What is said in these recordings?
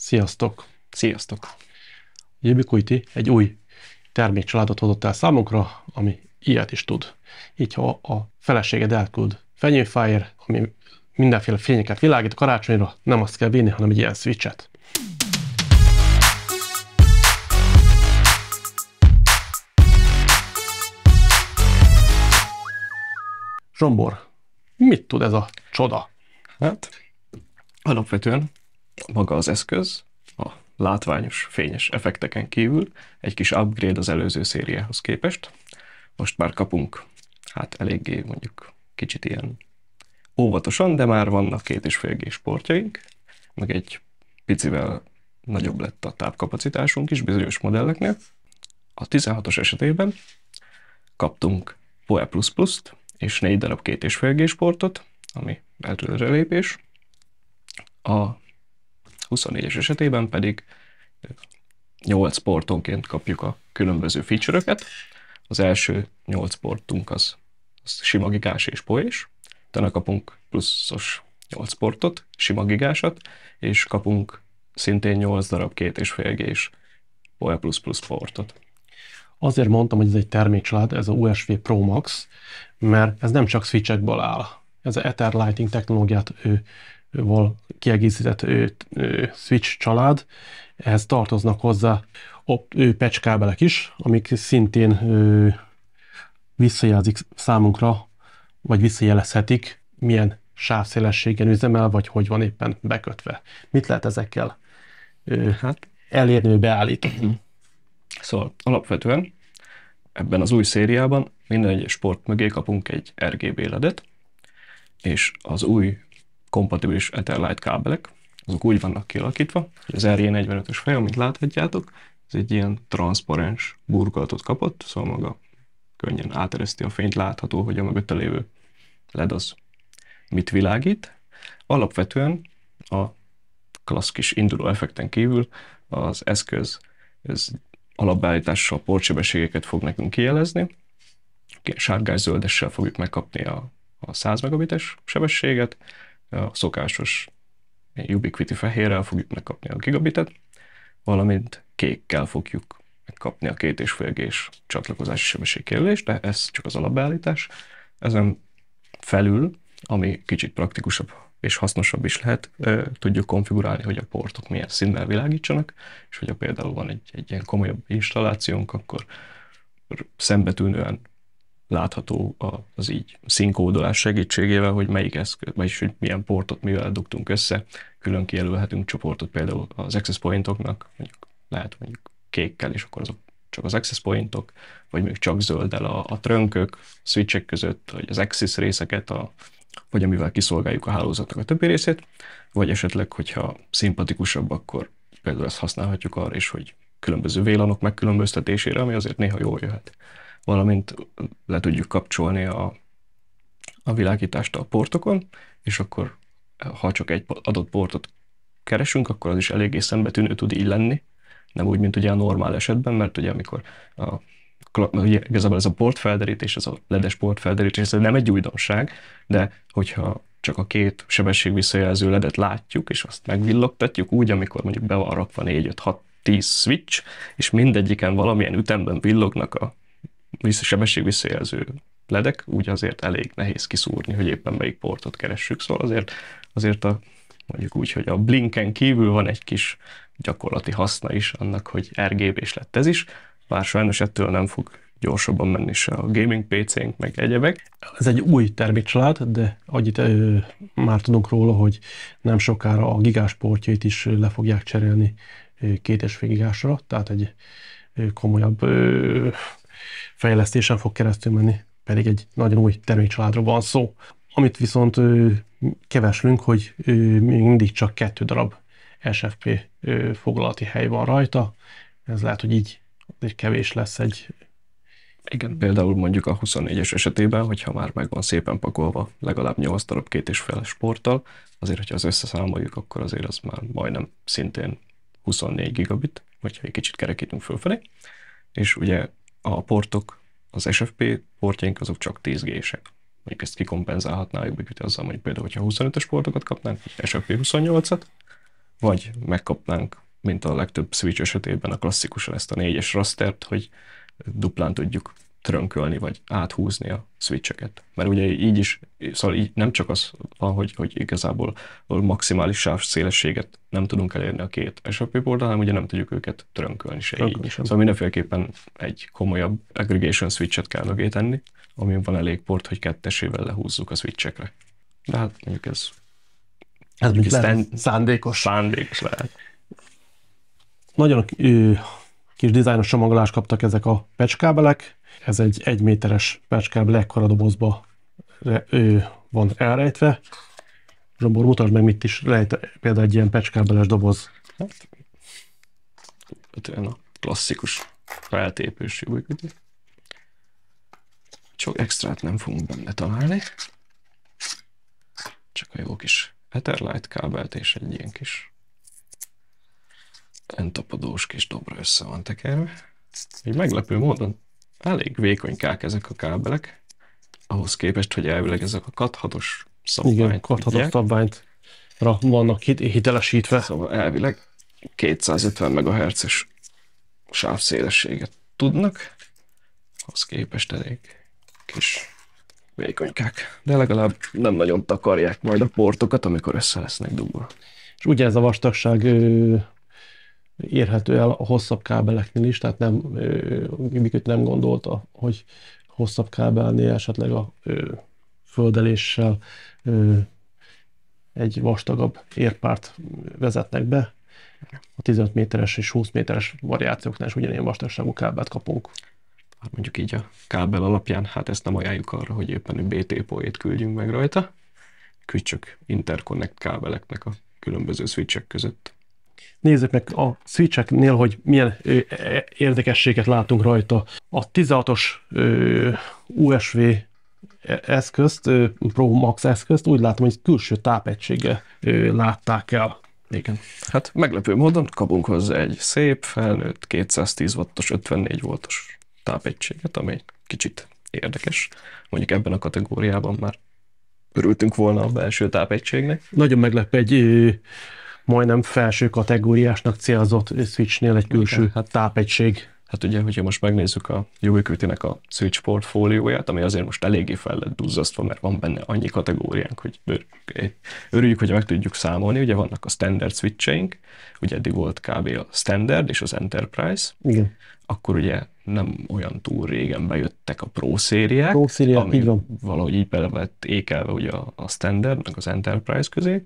Sziasztok! Sziasztok! Jébikuiti egy új termékcsaládot hozott el számunkra, ami ilyet is tud. Így, ha a feleséged elküld fenyőfájér, ami mindenféle fényeket világít karácsonyra, nem azt kell vinni, hanem egy ilyen switchet. Zsombor, mit tud ez a csoda? Hát, alapvetően maga az eszköz, a látványos, fényes effekteken kívül egy kis upgrade az előző szériához képest. Most már kapunk, hát eléggé mondjuk kicsit ilyen óvatosan, de már vannak két és fél sportjaink, meg egy picivel nagyobb lett a tápkapacitásunk is bizonyos modelleknél. A 16-os esetében kaptunk PoE++ és négy darab két és fél sportot, ami előrelépés. A 24-es esetében pedig 8 portonként kapjuk a különböző feature-öket. Az első 8 portunk az, az sima gigás és poés, utána kapunk pluszos 8 portot, sima gigásat, és kapunk szintén 8 darab 2,5 G-s plusz portot. Azért mondtam, hogy ez egy termékcsalád, ez a USV Pro Max, mert ez nem csak switchekből áll. Ez a Ether Lighting technológiát ő val kiegészített Switch család, ehhez tartoznak hozzá patch kábelek is, amik szintén visszajelzik számunkra, vagy visszajelezhetik, milyen sávszélességen üzemel, vagy hogy van éppen bekötve. Mit lehet ezekkel hát, elérni, beállítani? Mhm. Szóval alapvetően ebben az új szériában minden egyes sport mögé kapunk egy RGB ledet, és az új kompatibilis Etherlight kábelek, azok úgy vannak kialakítva, hogy az RJ45-ös e fej, amit láthatjátok, ez egy ilyen transzparens burkolatot kapott, szóval maga könnyen átereszti a fényt, látható, hogy a mögötte lévő LED az mit világít. Alapvetően a klasszikus induló effekten kívül az eszköz ez alapbeállítással portsebességeket fog nekünk kijelezni, sárgás zöldessel fogjuk megkapni a, a 100 megabites sebességet, a szokásos Ubiquiti fehérrel fogjuk megkapni a gigabitet, valamint kékkel fogjuk megkapni a két és fél G-s csatlakozási sebességkérülést, de ez csak az alapbeállítás. Ezen felül, ami kicsit praktikusabb és hasznosabb is lehet, tudjuk konfigurálni, hogy a portok milyen színnel világítsanak, és hogyha például van egy, egy ilyen komolyabb installációnk, akkor szembetűnően látható az így színkódolás segítségével, hogy melyik eszköz, vagyis hogy milyen portot mivel dugtunk össze. Külön kijelölhetünk csoportot például az access pointoknak, mondjuk lehet mondjuk kékkel, és akkor azok csak az access pointok, vagy még csak zölddel a, a trönkök, switchek között, vagy az access részeket, a, vagy amivel kiszolgáljuk a hálózatnak a többi részét, vagy esetleg, hogyha szimpatikusabb, akkor például ezt használhatjuk arra is, hogy különböző vélanok megkülönböztetésére, ami azért néha jól jöhet valamint le tudjuk kapcsolni a, a világítást a portokon, és akkor ha csak egy adott portot keresünk, akkor az is eléggé szembetűnő tud így lenni, nem úgy, mint ugye a normál esetben, mert ugye amikor a ugye igazából ez a portfelderítés, ez a ledes portfelderítés, ez nem egy újdonság, de hogyha csak a két sebesség visszajelző ledet látjuk, és azt megvillogtatjuk úgy, amikor mondjuk be van rakva 4, 5, 6, 10 switch, és mindegyiken valamilyen ütemben villognak a vissza, sebesség visszajelző ledek, úgy azért elég nehéz kiszúrni, hogy éppen melyik portot keressük, szóval azért, azért a, mondjuk úgy, hogy a blinken kívül van egy kis gyakorlati haszna is annak, hogy RGB-s lett ez is, bár sajnos ettől nem fog gyorsabban menni se a gaming PC-nk, meg egyebek. Ez egy új termékcsalád, de annyit ö, már tudunk róla, hogy nem sokára a gigás portjait is le fogják cserélni két és gigásra, tehát egy komolyabb ö, fejlesztésen fog keresztül menni, pedig egy nagyon új termékcsaládról van szó. Amit viszont keveslünk, hogy még mindig csak kettő darab SFP foglalati hely van rajta, ez lehet, hogy így egy kevés lesz egy igen, például mondjuk a 24-es esetében, hogyha már meg van szépen pakolva legalább 8 darab két és fél sporttal, azért, hogyha az összeszámoljuk, akkor azért az már majdnem szintén 24 gigabit, hogyha egy kicsit kerekítünk fölfelé. És ugye a portok, az SFP portjaink azok csak 10 g Mondjuk ezt kikompenzálhatná a Ubiquiti azzal, hogy például, hogyha 25-ös portokat kapnánk, SFP 28-at, vagy megkapnánk, mint a legtöbb Switch esetében a klasszikusan ezt a 4-es rastert, hogy duplán tudjuk trönkölni, vagy áthúzni a switcheket. Mert ugye így is, szóval így nem csak az van, hogy, hogy igazából maximális sávszélességet nem tudunk elérni a két SAP boldal, hanem ugye nem tudjuk őket trönkölni se Trönkül így. Sem. Szóval mindenféleképpen egy komolyabb aggregation switchet kell mögé tenni, amin van elég port, hogy kettesével lehúzzuk a switchekre. De hát mondjuk ez... Ez hát mondjuk stand... szándékos. Szándékos lehet. Nagyon ő, kis dizájnos csomagolást kaptak ezek a pecskábelek, ez egy egyméteres percskábel, ekkora dobozba ő van elrejtve. Zsombor, mutasd meg, mit is rejt például egy ilyen pecskábeles doboz. Hát, hát a klasszikus feltépős jövőködő. csak extrát nem fogunk benne találni. Csak a jó kis Etherlight kábelt és egy ilyen kis entapadós kis dobra össze van tekerve. Egy meglepő módon elég vékonykák ezek a kábelek, ahhoz képest, hogy elvileg ezek a kathatos szabványt Igen, kathatos szabványt vannak hitelesítve. Szóval elvileg 250 MHz-es sávszélességet tudnak, ahhoz képest elég kis vékonykák. De legalább nem nagyon takarják majd a portokat, amikor össze lesznek dugva. És ugye ez a vastagság érhető el a hosszabb kábeleknél is, tehát nem, Miküt nem gondolta, hogy hosszabb kábelnél esetleg a ö, földeléssel ö, egy vastagabb érpárt vezetnek be. A 15 méteres és 20 méteres variációknál is ugyanilyen vastagságú kábelt kapunk. Hát mondjuk így a kábel alapján, hát ezt nem ajánljuk arra, hogy éppen egy BT poét küldjünk meg rajta. Küldjük interconnect kábeleknek a különböző switchek között nézzük meg a switcheknél, hogy milyen e, érdekességet látunk rajta. A 16-os USV eszközt, Pro Max eszközt úgy látom, hogy külső tápegységgel látták el. Igen. Hát meglepő módon kapunk hozzá egy szép, felnőtt 210 wattos, 54 voltos tápegységet, ami kicsit érdekes. Mondjuk ebben a kategóriában már örültünk volna a belső tápegységnek. Nagyon meglep egy majdnem felső kategóriásnak célzott Switchnél egy külső Igen, hát, tápegység. Hát ugye, hogyha most megnézzük a Ubiquity-nek a Switch portfólióját, ami azért most eléggé fel lett duzzasztva, mert van benne annyi kategóriánk, hogy örüljük, hogy meg tudjuk számolni. Ugye vannak a standard switcheink, ugye eddig volt kb. a standard és az enterprise. Igen. Akkor ugye nem olyan túl régen bejöttek a Pro szériák, Pro szériák ami így van. valahogy így bele ékelve ugye a, a standard, meg az enterprise közé.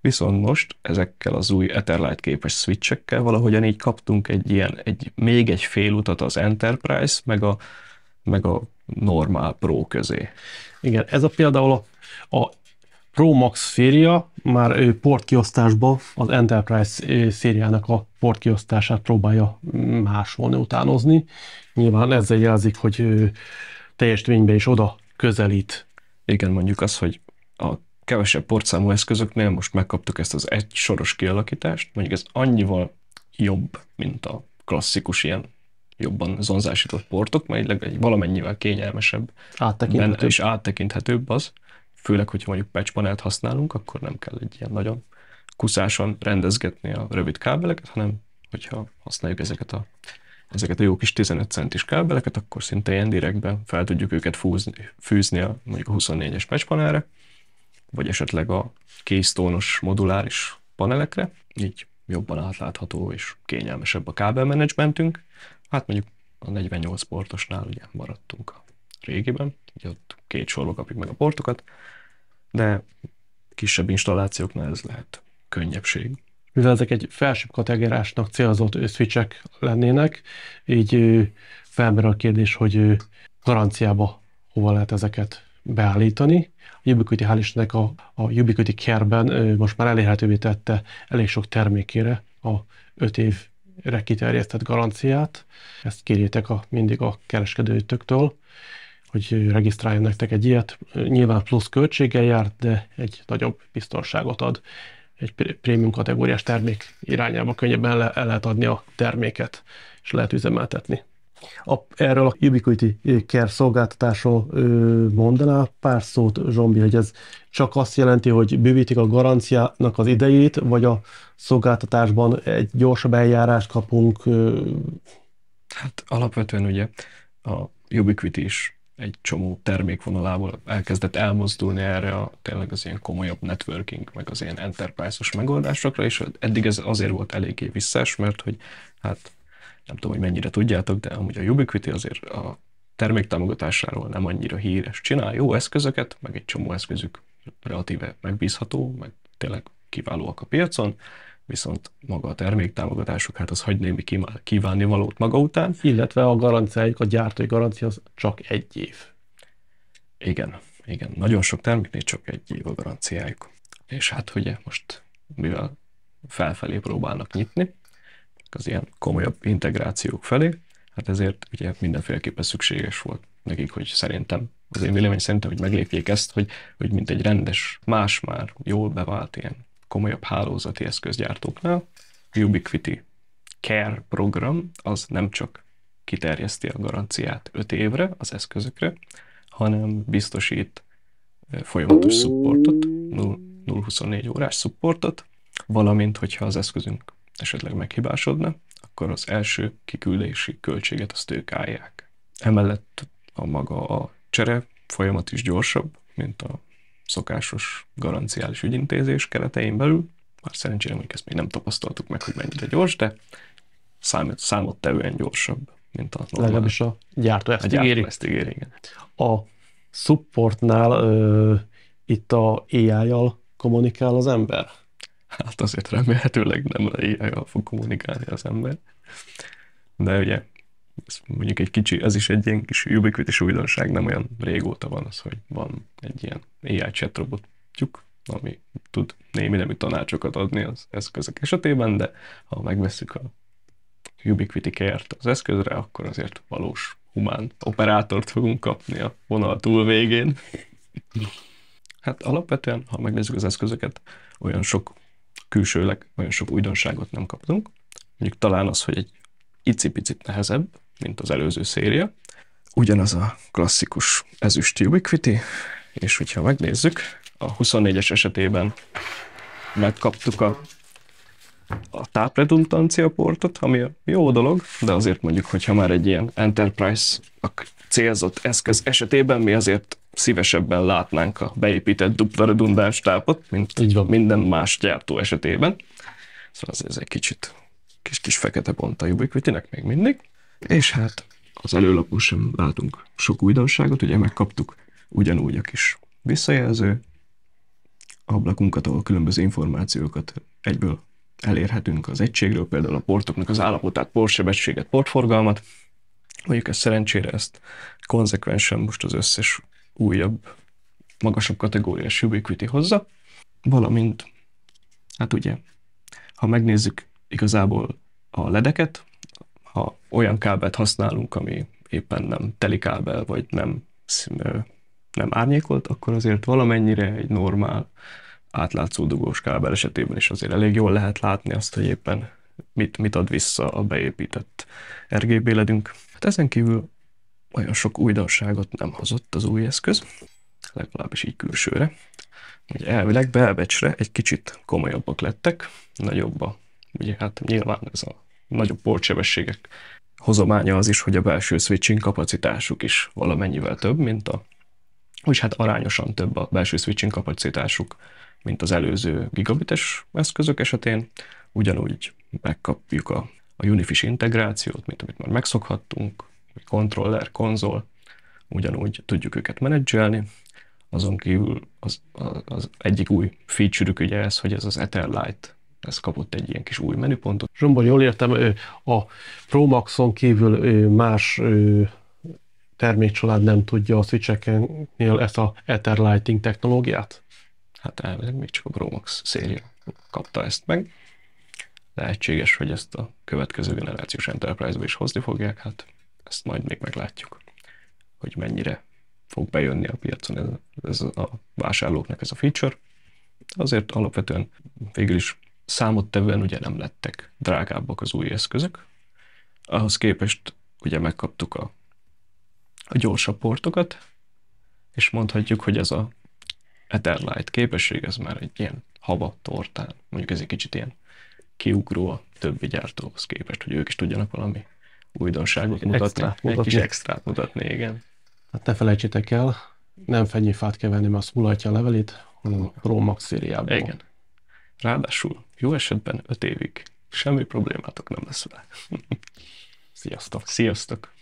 Viszont most ezekkel az új Etherlight képes switchekkel valahogyan így kaptunk egy ilyen, egy, még egy fél utat az Enterprise, meg a, meg a normál Pro közé. Igen, ez a például a, a Pro Max széria már portkiosztásba az Enterprise szériának a portkiosztását próbálja mm, másolni, utánozni. Nyilván ezzel jelzik, hogy teljes is oda közelít. Igen, mondjuk az, hogy a kevesebb portszámú eszközöknél most megkaptuk ezt az egy soros kialakítást, mondjuk ez annyival jobb, mint a klasszikus ilyen jobban zonzásított portok, mert legalább valamennyivel kényelmesebb benne, és áttekinthetőbb az, főleg, hogyha mondjuk patch panelt használunk, akkor nem kell egy ilyen nagyon kuszáson rendezgetni a rövid kábeleket, hanem hogyha használjuk ezeket a, ezeket a jó kis 15 centis kábeleket, akkor szinte ilyen direktben fel tudjuk őket fúzni, fűzni a mondjuk a 24-es patch panelre, vagy esetleg a kéztónos moduláris panelekre, így jobban átlátható és kényelmesebb a kábelmenedzsmentünk. Hát mondjuk a 48 portosnál ugye maradtunk a régiben, így ott két sorba kapjuk meg a portokat, de kisebb installációknál ez lehet könnyebbség. Mivel ezek egy felsőbb kategóriásnak célzott őszvicsek lennének, így felmerül a kérdés, hogy garanciába hova lehet ezeket beállítani. A Ubiquiti hál' Istennek a, a Ubiquiti Care-ben most már elérhetővé tette elég sok termékére a 5 évre kiterjesztett garanciát. Ezt kérjétek a, mindig a kereskedőtöktől, hogy regisztráljon nektek egy ilyet. Nyilván plusz költséggel jár, de egy nagyobb biztonságot ad. Egy prémium kategóriás termék irányába könnyebben le, el lehet adni a terméket, és lehet üzemeltetni. A, erről a Ubiquiti Care szolgáltatásról mondaná pár szót, Zsombi, hogy ez csak azt jelenti, hogy bővítik a garanciának az idejét, vagy a szolgáltatásban egy gyorsabb eljárást kapunk? Hát alapvetően ugye a Ubiquiti is egy csomó termékvonalából elkezdett elmozdulni erre a tényleg az ilyen komolyabb networking, meg az ilyen enterprise-os megoldásokra, és eddig ez azért volt eléggé visszás, mert hogy hát nem tudom, hogy mennyire tudjátok, de amúgy a Ubiquiti azért a terméktámogatásáról nem annyira híres. Csinál jó eszközöket, meg egy csomó eszközük relatíve megbízható, meg tényleg kiválóak a piacon, viszont maga a támogatásuk hát az hagy némi kívánni valót maga után. Illetve a garanciájuk, a gyártói garancia az csak egy év. Igen, igen. Nagyon sok terméknél csak egy év a garanciájuk. És hát ugye most, mivel felfelé próbálnak nyitni, az ilyen komolyabb integrációk felé, hát ezért ugye mindenféleképpen szükséges volt nekik, hogy szerintem, az én vélemény szerintem, hogy meglépjék ezt, hogy, hogy mint egy rendes, más már jól bevált ilyen komolyabb hálózati eszközgyártóknál, Ubiquiti Care program az nem csak kiterjeszti a garanciát 5 évre az eszközökre, hanem biztosít folyamatos supportot, 0-24 órás supportot, valamint, hogyha az eszközünk esetleg meghibásodna, akkor az első kiküldési költséget azt ők állják. Emellett a maga a csere folyamat is gyorsabb, mint a szokásos garanciális ügyintézés keretein belül. Már szerencsére még ezt még nem tapasztaltuk meg, hogy mennyire gyors, de számot, tevően gyorsabb, mint a normál. Legalábbis a gyártó ezt a gyártó ígéri. Ezt ígéri igen. A supportnál ö, itt a AI-jal kommunikál az ember? hát azért remélhetőleg nem ai fog kommunikálni az ember. De ugye, ez mondjuk egy kicsi, ez is egy ilyen kis ubiquitous újdonság, nem olyan régóta van az, hogy van egy ilyen AI chat robotjuk, ami tud némi nemű tanácsokat adni az eszközök esetében, de ha megveszük a Ubiquiti kért az eszközre, akkor azért valós humán operátort fogunk kapni a vonal túl végén. Hát alapvetően, ha megnézzük az eszközöket, olyan sok külsőleg nagyon sok újdonságot nem kaptunk. Mondjuk talán az, hogy egy icipicit nehezebb, mint az előző széria. Ugyanaz a klasszikus ezüst Ubiquiti, és hogyha megnézzük, a 24-es esetében megkaptuk a, a tápredundancia portot, ami jó dolog, de azért mondjuk, hogyha már egy ilyen enterprise célzott eszköz esetében mi azért szívesebben látnánk a beépített dupla redundáns tápot, mint Így van. minden más gyártó esetében. Szóval ez egy kicsit kis-kis fekete pont a ubiquity még mindig. És hát az előlapon sem látunk sok újdonságot, ugye megkaptuk ugyanúgy a kis visszajelző ablakunkat, ahol különböző információkat egyből elérhetünk az egységről, például a portoknak az állapotát, portsebességet, portforgalmat. Mondjuk ez szerencsére ezt konzekvensen most az összes újabb, magasabb kategóriás Ubiquiti hozza, valamint, hát ugye, ha megnézzük igazából a ledeket, ha olyan kábelt használunk, ami éppen nem telikábel, vagy nem, nem árnyékolt, akkor azért valamennyire egy normál, átlátszó dugós kábel esetében is azért elég jól lehet látni azt, hogy éppen mit, mit ad vissza a beépített RGB ledünk. Hát ezen kívül olyan sok újdonságot nem hozott az új eszköz, legalábbis így külsőre. Ugye elvileg belbecsre egy kicsit komolyabbak lettek, nagyobb a, ugye hát nyilván ez a nagyobb portsebességek hozománya az is, hogy a belső switching kapacitásuk is valamennyivel több, mint a, és hát arányosan több a belső switching kapacitásuk, mint az előző gigabites eszközök esetén, ugyanúgy megkapjuk a, a Unifish integrációt, mint amit már megszokhattunk, kontroller, konzol, ugyanúgy tudjuk őket menedzselni. Azon kívül az, az egyik új feature-ük ugye ez, hogy ez az Etherlight ez kapott egy ilyen kis új menüpontot. Zsombor, jól értem, a Pro Maxon kívül más termékcsalád nem tudja a switcheknél ezt a Etherlighting technológiát? Hát elvileg még csak a Pro Max széria kapta ezt meg. Lehetséges, hogy ezt a következő generációs Enterprise-ba is hozni fogják, hát ezt majd még meglátjuk, hogy mennyire fog bejönni a piacon ez, ez a vásárlóknak ez a feature. Azért alapvetően végül is számottevően ugye nem lettek drágábbak az új eszközök. Ahhoz képest ugye megkaptuk a, a gyorsabb portokat, és mondhatjuk, hogy ez a Etherlight képesség, ez már egy ilyen hava tortán, mondjuk ez egy kicsit ilyen kiugró a többi gyártóhoz képest, hogy ők is tudjanak valami újdonságot mutat extrát rá, mutatni. egy kis extrát mutatni, igen. Hát ne felejtsétek el, nem fenyőfát kell venni, mert az mulatja a levelét, hanem a Pro Max szériából. Igen. Ráadásul jó esetben 5 évig semmi problémátok nem lesz vele. Sziasztok! Sziasztok!